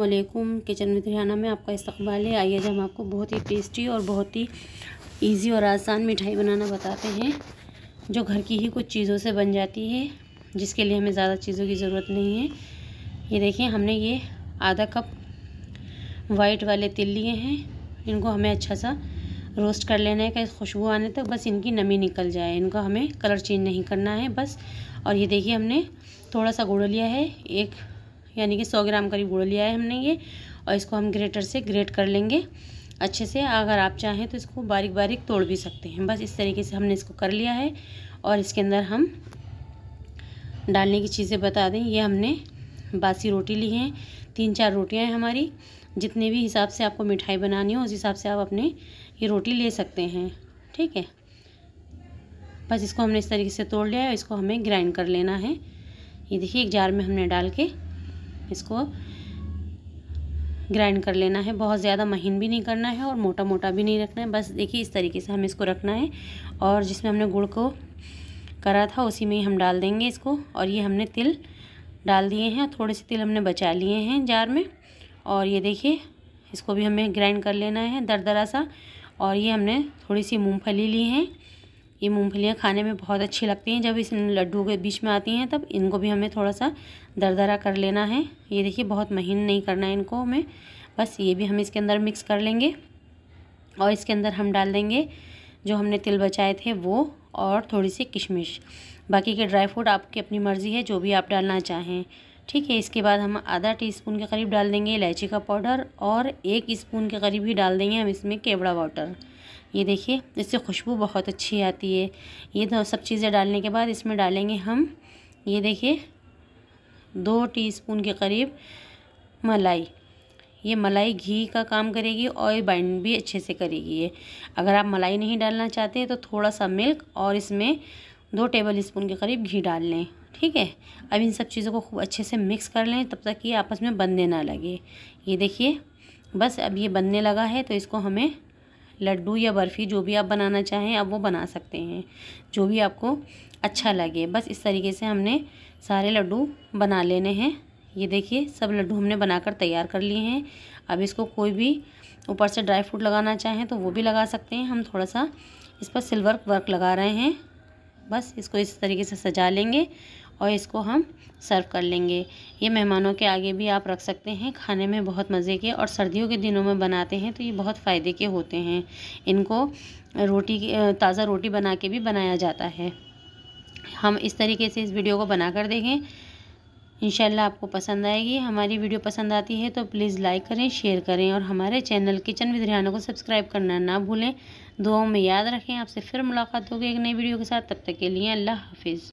वालेकुम kitchen with Haryana में आपका इस्तकबाल है आइए हम आपको बहुत ही टेस्टी और बहुत ही इजी और आसान मिठाई बनाना बताते हैं जो घर की ही कुछ चीज़ों से बन जाती है जिसके लिए हमें ज़्यादा चीज़ों की ज़रूरत नहीं है ये देखिए हमने ये आधा कप वाइट वाले तिल लिए हैं इनको हमें अच्छा सा रोस्ट कर लेना है कहीं खुशबू आने तक बस इनकी नमी निकल जाए इनका हमें कलर चेंज नहीं करना है बस और ये देखिए हमने थोड़ा सा गुड़ लिया है एक यानी कि सौ ग्राम करीब गुड़ लिया है हमने ये और इसको हम ग्रेटर से ग्रेट कर लेंगे अच्छे से अगर आप चाहें तो इसको बारीक बारीक तोड़ भी सकते हैं बस इस तरीके से हमने इसको कर लिया है और इसके अंदर हम डालने की चीज़ें बता दें ये हमने बासी रोटी ली हैं तीन चार रोटियां हैं हमारी जितने भी हिसाब से आपको मिठाई बनानी हो उस हिसाब से आप अपने ये रोटी ले सकते हैं ठीक है बस इसको हमने इस तरीके से तोड़ लिया है इसको हमें ग्राइंड कर लेना है ये देखिए एक जार में हमने डाल के इसको ग्राइंड कर लेना है बहुत ज़्यादा महीन भी नहीं करना है और मोटा मोटा भी नहीं रखना है बस देखिए इस तरीके से हमें इसको रखना है और जिसमें हमने गुड़ को करा था उसी में ही हम डाल देंगे इसको और ये हमने तिल डाल दिए हैं थोड़े से तिल हमने बचा लिए हैं जार में और ये देखिए इसको भी हमें ग्राइंड कर लेना है दरा सा और ये हमने थोड़ी सी मूँगफली ली है ये मूँगफलियाँ खाने में बहुत अच्छी लगती हैं जब इस लड्डू के बीच में आती हैं तब इनको भी हमें थोड़ा सा दरदरा कर लेना है ये देखिए बहुत महीन नहीं करना है इनको हमें बस ये भी हम इसके अंदर मिक्स कर लेंगे और इसके अंदर हम डाल देंगे जो हमने तिल बचाए थे वो और थोड़ी सी किशमिश बाकी के ड्राई फ्रूट आपकी अपनी मर्ज़ी है जो भी आप डालना चाहें ठीक है इसके बाद हम आधा टीस्पून के करीब डाल देंगे इलायची का पाउडर और एक स्पून के करीब ही डाल देंगे हम इसमें केवड़ा वाटर ये देखिए इससे खुशबू बहुत अच्छी आती है ये तो सब चीज़ें डालने के बाद इसमें डालेंगे हम ये देखिए दो टीस्पून के करीब मलाई ये मलाई घी का काम करेगी और बाइंड भी अच्छे से करेगी ये अगर आप मलाई नहीं डालना चाहते तो थोड़ा सा मिल्क और इसमें दो टेबल स्पून के करीब घी डाल लें ठीक है अब इन सब चीज़ों को खूब अच्छे से मिक्स कर लें तब तक ये आपस में बनने ना लगे ये देखिए बस अब ये बनने लगा है तो इसको हमें लड्डू या बर्फ़ी जो भी आप बनाना चाहें आप वो बना सकते हैं जो भी आपको अच्छा लगे बस इस तरीके से हमने सारे लड्डू बना लेने हैं ये देखिए सब लड्डू हमने बनाकर तैयार कर लिए हैं अब इसको कोई भी ऊपर से ड्राई फ्रूट लगाना चाहें तो वो भी लगा सकते हैं हम थोड़ा सा इस पर सिल्वर वर्क लगा रहे हैं बस इसको इस तरीके से सजा लेंगे और इसको हम सर्व कर लेंगे ये मेहमानों के आगे भी आप रख सकते हैं खाने में बहुत मज़े के और सर्दियों के दिनों में बनाते हैं तो ये बहुत फ़ायदे के होते हैं इनको रोटी ताज़ा रोटी बना के भी बनाया जाता है हम इस तरीके से इस वीडियो को बना कर देखें इंशाल्लाह आपको पसंद आएगी हमारी वीडियो पसंद आती है तो प्लीज़ लाइक करें शेयर करें और हमारे चैनल किचन विद रिहाना को सब्सक्राइब करना ना भूलें दुआओं में याद रखें आपसे फिर मुलाकात होगी एक नई वीडियो के साथ तब तक के लिए अल्लाह हाफिज़